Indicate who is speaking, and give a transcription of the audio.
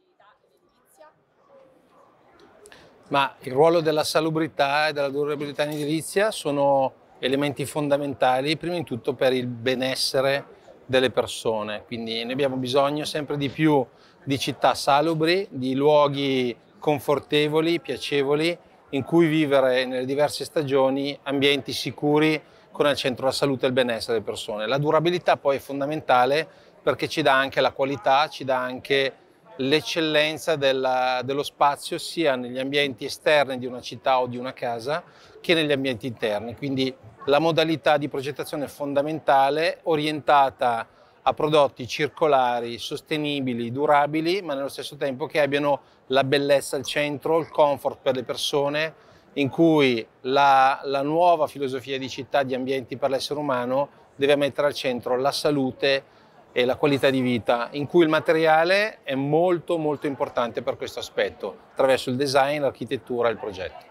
Speaker 1: disabilità ed edilizia? Ma il ruolo della salubrità e della durabilità in edilizia sono elementi fondamentali, prima di tutto per il benessere delle persone, quindi ne abbiamo bisogno sempre di più di città salubri, di luoghi confortevoli, piacevoli, in cui vivere nelle diverse stagioni ambienti sicuri con al centro la salute e il benessere delle persone. La durabilità poi è fondamentale perché ci dà anche la qualità, ci dà anche l'eccellenza dello spazio sia negli ambienti esterni di una città o di una casa che negli ambienti interni. Quindi la modalità di progettazione fondamentale orientata a prodotti circolari, sostenibili, durabili, ma nello stesso tempo che abbiano la bellezza al centro, il comfort per le persone, in cui la, la nuova filosofia di città, di ambienti per l'essere umano, deve mettere al centro la salute, e la qualità di vita, in cui il materiale è molto molto importante per questo aspetto, attraverso il design, l'architettura e il progetto.